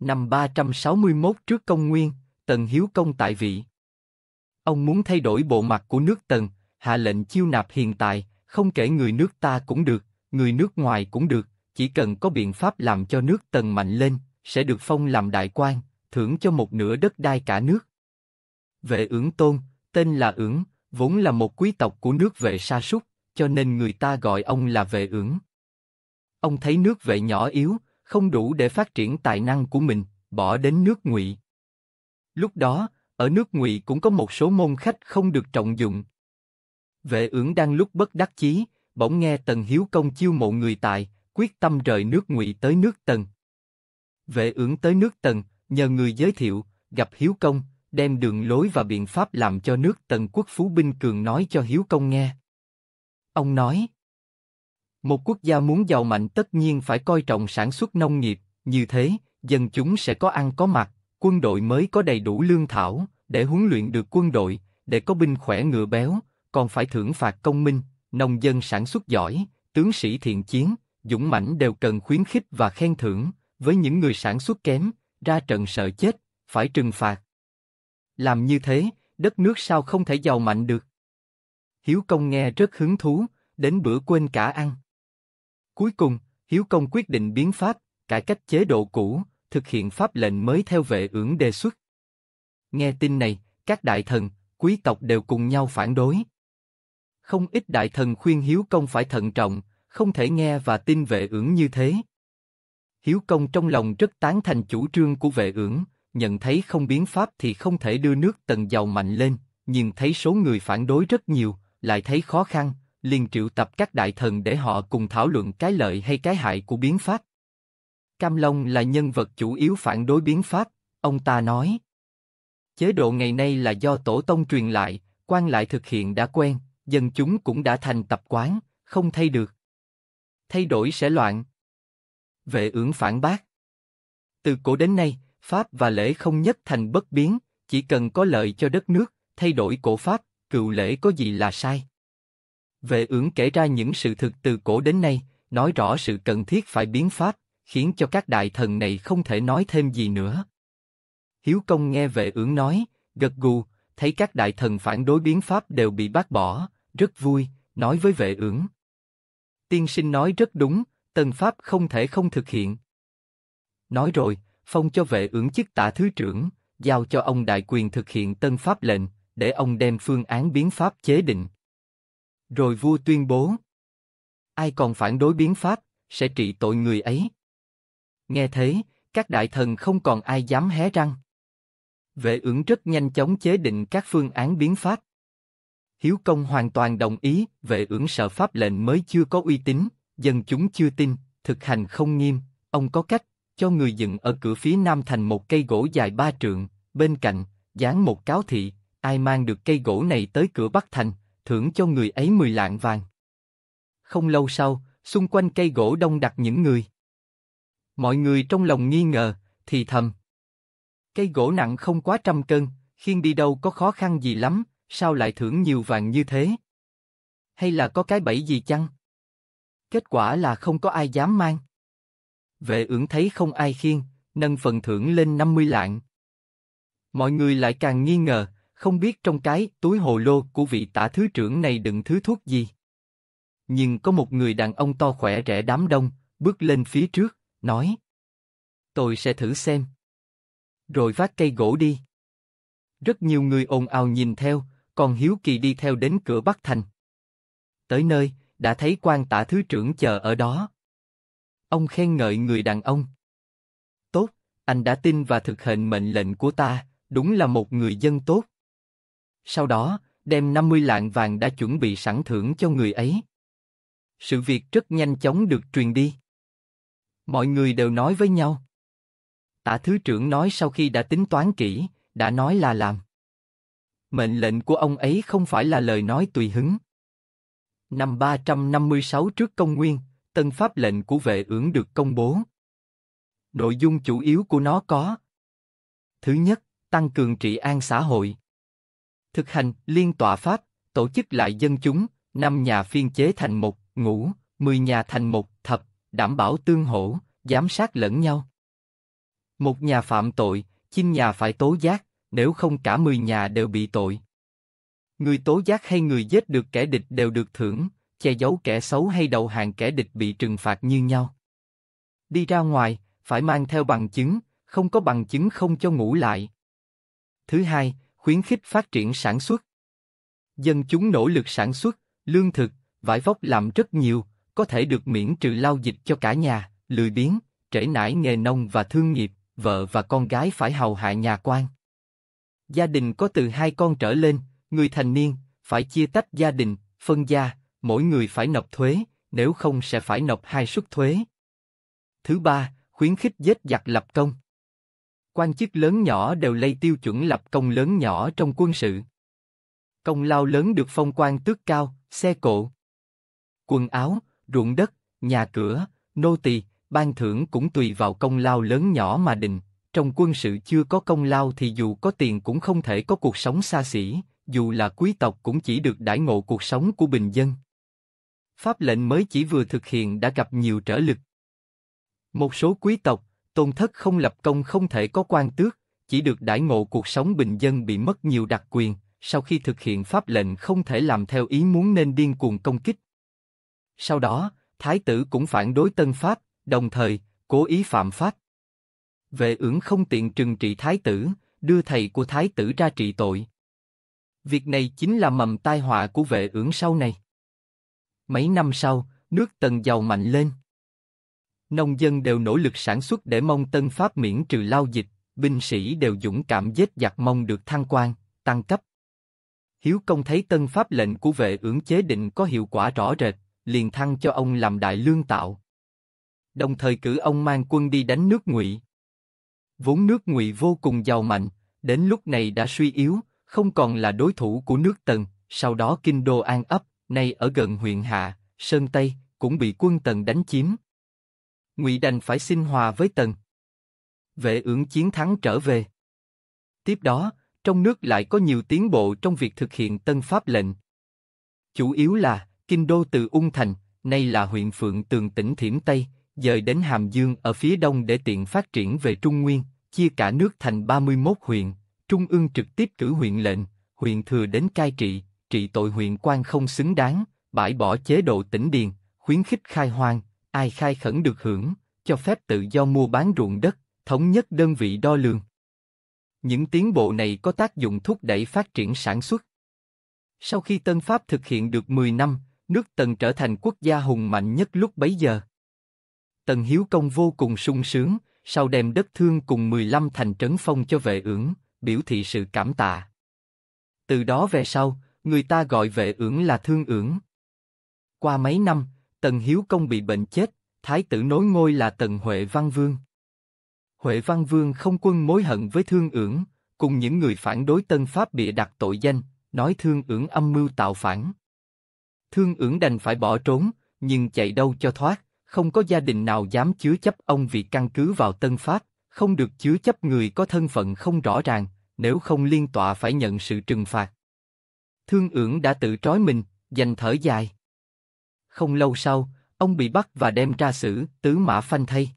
Năm 361 trước công nguyên, Tần Hiếu Công tại vị. Ông muốn thay đổi bộ mặt của nước Tần, hạ lệnh chiêu nạp hiện tại, không kể người nước ta cũng được, người nước ngoài cũng được, chỉ cần có biện pháp làm cho nước Tần mạnh lên, sẽ được phong làm đại quan, thưởng cho một nửa đất đai cả nước. Vệ ưỡng tôn, tên là ưỡng, vốn là một quý tộc của nước vệ sa súc, cho nên người ta gọi ông là vệ ưỡng. Ông thấy nước vệ nhỏ yếu, không đủ để phát triển tài năng của mình, bỏ đến nước Ngụy. Lúc đó, ở nước Ngụy cũng có một số môn khách không được trọng dụng. Vệ ưởng đang lúc bất đắc chí, bỗng nghe Tần Hiếu Công chiêu mộ người tài, quyết tâm rời nước Ngụy tới nước Tần. Vệ ưởng tới nước Tần, nhờ người giới thiệu, gặp Hiếu Công, đem đường lối và biện pháp làm cho nước Tần quốc phú binh cường nói cho Hiếu Công nghe. Ông nói, một quốc gia muốn giàu mạnh tất nhiên phải coi trọng sản xuất nông nghiệp, như thế, dân chúng sẽ có ăn có mặc, quân đội mới có đầy đủ lương thảo, để huấn luyện được quân đội, để có binh khỏe ngựa béo, còn phải thưởng phạt công minh, nông dân sản xuất giỏi, tướng sĩ thiện chiến, dũng mãnh đều cần khuyến khích và khen thưởng, với những người sản xuất kém, ra trận sợ chết, phải trừng phạt. Làm như thế, đất nước sao không thể giàu mạnh được? Hiếu Công nghe rất hứng thú, đến bữa quên cả ăn. Cuối cùng, Hiếu Công quyết định biến pháp, cải cách chế độ cũ, thực hiện pháp lệnh mới theo vệ ưởng đề xuất. Nghe tin này, các đại thần, quý tộc đều cùng nhau phản đối. Không ít đại thần khuyên Hiếu Công phải thận trọng, không thể nghe và tin vệ ưởng như thế. Hiếu Công trong lòng rất tán thành chủ trương của vệ ưởng, nhận thấy không biến pháp thì không thể đưa nước tần giàu mạnh lên, nhưng thấy số người phản đối rất nhiều, lại thấy khó khăn, liền triệu tập các đại thần để họ cùng thảo luận cái lợi hay cái hại của biến pháp. Cam Long là nhân vật chủ yếu phản đối biến pháp, ông ta nói. Chế độ ngày nay là do tổ tông truyền lại, quan lại thực hiện đã quen, dân chúng cũng đã thành tập quán, không thay được. Thay đổi sẽ loạn. Vệ ưỡng phản bác. Từ cổ đến nay, pháp và lễ không nhất thành bất biến, chỉ cần có lợi cho đất nước, thay đổi cổ pháp, cựu lễ có gì là sai. Vệ ưởng kể ra những sự thực từ cổ đến nay, nói rõ sự cần thiết phải biến pháp, khiến cho các đại thần này không thể nói thêm gì nữa. Hiếu công nghe vệ ưởng nói, gật gù, thấy các đại thần phản đối biến pháp đều bị bác bỏ, rất vui, nói với vệ ưởng. Tiên sinh nói rất đúng, tân pháp không thể không thực hiện. Nói rồi, phong cho vệ ưởng chức tả thứ trưởng, giao cho ông đại quyền thực hiện tân pháp lệnh, để ông đem phương án biến pháp chế định. Rồi vua tuyên bố, ai còn phản đối biến pháp, sẽ trị tội người ấy. Nghe thế, các đại thần không còn ai dám hé răng. Vệ ứng rất nhanh chóng chế định các phương án biến pháp. Hiếu công hoàn toàn đồng ý, vệ ứng sợ pháp lệnh mới chưa có uy tín, dân chúng chưa tin, thực hành không nghiêm, ông có cách, cho người dựng ở cửa phía nam thành một cây gỗ dài ba trượng, bên cạnh, dán một cáo thị, ai mang được cây gỗ này tới cửa bắc thành, thưởng cho người ấy 10 lạng vàng. Không lâu sau, xung quanh cây gỗ đông đặt những người. Mọi người trong lòng nghi ngờ, thì thầm. Cây gỗ nặng không quá trăm cân, khiên đi đâu có khó khăn gì lắm, sao lại thưởng nhiều vàng như thế? Hay là có cái bẫy gì chăng? Kết quả là không có ai dám mang. Vệ ưỡng thấy không ai khiên, nâng phần thưởng lên 50 lạng. Mọi người lại càng nghi ngờ, không biết trong cái túi hồ lô của vị tả thứ trưởng này đựng thứ thuốc gì. Nhưng có một người đàn ông to khỏe rẽ đám đông, bước lên phía trước, nói Tôi sẽ thử xem. Rồi vác cây gỗ đi. Rất nhiều người ồn ào nhìn theo, còn Hiếu Kỳ đi theo đến cửa Bắc Thành. Tới nơi, đã thấy quan tả thứ trưởng chờ ở đó. Ông khen ngợi người đàn ông. Tốt, anh đã tin và thực hiện mệnh lệnh của ta, đúng là một người dân tốt. Sau đó, đem 50 lạng vàng đã chuẩn bị sẵn thưởng cho người ấy. Sự việc rất nhanh chóng được truyền đi. Mọi người đều nói với nhau. Tả thứ trưởng nói sau khi đã tính toán kỹ, đã nói là làm. Mệnh lệnh của ông ấy không phải là lời nói tùy hứng. Năm 356 trước công nguyên, tân pháp lệnh của vệ ưởng được công bố. Nội dung chủ yếu của nó có Thứ nhất, tăng cường trị an xã hội thực hành liên tọa pháp, tổ chức lại dân chúng, năm nhà phiên chế thành một, ngũ, mười nhà thành một, thập, đảm bảo tương hỗ, giám sát lẫn nhau. Một nhà phạm tội, chim nhà phải tố giác, nếu không cả mười nhà đều bị tội. Người tố giác hay người giết được kẻ địch đều được thưởng, che giấu kẻ xấu hay đầu hàng kẻ địch bị trừng phạt như nhau. Đi ra ngoài, phải mang theo bằng chứng, không có bằng chứng không cho ngủ lại. Thứ hai, khuyến khích phát triển sản xuất. Dân chúng nỗ lực sản xuất, lương thực, vải vóc làm rất nhiều, có thể được miễn trừ lao dịch cho cả nhà, lười biếng, trễ nải nghề nông và thương nghiệp, vợ và con gái phải hầu hạ nhà quan. Gia đình có từ hai con trở lên, người thành niên, phải chia tách gia đình, phân gia, mỗi người phải nộp thuế, nếu không sẽ phải nộp hai suất thuế. Thứ ba, khuyến khích giết giặc lập công quan chức lớn nhỏ đều lấy tiêu chuẩn lập công lớn nhỏ trong quân sự. Công lao lớn được phong quan tước cao, xe cộ, quần áo, ruộng đất, nhà cửa, nô tỳ, ban thưởng cũng tùy vào công lao lớn nhỏ mà định. Trong quân sự chưa có công lao thì dù có tiền cũng không thể có cuộc sống xa xỉ, dù là quý tộc cũng chỉ được đãi ngộ cuộc sống của bình dân. Pháp lệnh mới chỉ vừa thực hiện đã gặp nhiều trở lực. Một số quý tộc, tôn thất không lập công không thể có quan tước, chỉ được đãi ngộ cuộc sống bình dân bị mất nhiều đặc quyền, sau khi thực hiện pháp lệnh không thể làm theo ý muốn nên điên cuồng công kích. Sau đó, thái tử cũng phản đối tân pháp, đồng thời, cố ý phạm pháp. Vệ ưởng không tiện trừng trị thái tử, đưa thầy của thái tử ra trị tội. Việc này chính là mầm tai họa của vệ ưởng sau này. Mấy năm sau, nước tần giàu mạnh lên nông dân đều nỗ lực sản xuất để mong Tân Pháp miễn trừ lao dịch, binh sĩ đều dũng cảm giết giặc mong được thăng quan, tăng cấp. Hiếu Công thấy Tân Pháp lệnh của vệ ưỡng chế định có hiệu quả rõ rệt, liền thăng cho ông làm đại lương tạo. Đồng thời cử ông mang quân đi đánh nước Ngụy. Vốn nước Ngụy vô cùng giàu mạnh, đến lúc này đã suy yếu, không còn là đối thủ của nước Tần. Sau đó kinh đô An ấp, nay ở gần huyện Hạ, Sơn Tây cũng bị quân Tần đánh chiếm, ngụy đành phải xin hòa với tần vệ ưởng chiến thắng trở về tiếp đó trong nước lại có nhiều tiến bộ trong việc thực hiện tân pháp lệnh chủ yếu là kinh đô từ ung thành nay là huyện phượng tường tỉnh thiểm tây dời đến hàm dương ở phía đông để tiện phát triển về trung nguyên chia cả nước thành 31 huyện trung ương trực tiếp cử huyện lệnh huyện thừa đến cai trị trị tội huyện quan không xứng đáng bãi bỏ chế độ tỉnh điền khuyến khích khai hoang ai khai khẩn được hưởng, cho phép tự do mua bán ruộng đất, thống nhất đơn vị đo lường. Những tiến bộ này có tác dụng thúc đẩy phát triển sản xuất. Sau khi Tân Pháp thực hiện được 10 năm, nước Tần trở thành quốc gia hùng mạnh nhất lúc bấy giờ. Tần Hiếu Công vô cùng sung sướng, sau đem đất thương cùng 15 thành trấn phong cho vệ ưỡng biểu thị sự cảm tạ. Từ đó về sau, người ta gọi vệ ưỡng là thương ưỡng Qua mấy năm, Tần Hiếu Công bị bệnh chết, thái tử nối ngôi là Tần Huệ Văn Vương. Huệ Văn Vương không quân mối hận với Thương ưởng, cùng những người phản đối Tân Pháp bị đặt tội danh, nói Thương ưởng âm mưu tạo phản. Thương ưởng đành phải bỏ trốn, nhưng chạy đâu cho thoát, không có gia đình nào dám chứa chấp ông vì căn cứ vào Tân Pháp, không được chứa chấp người có thân phận không rõ ràng, nếu không liên tọa phải nhận sự trừng phạt. Thương ưởng đã tự trói mình, dành thở dài. Không lâu sau, ông bị bắt và đem ra xử, tứ mã phanh thay.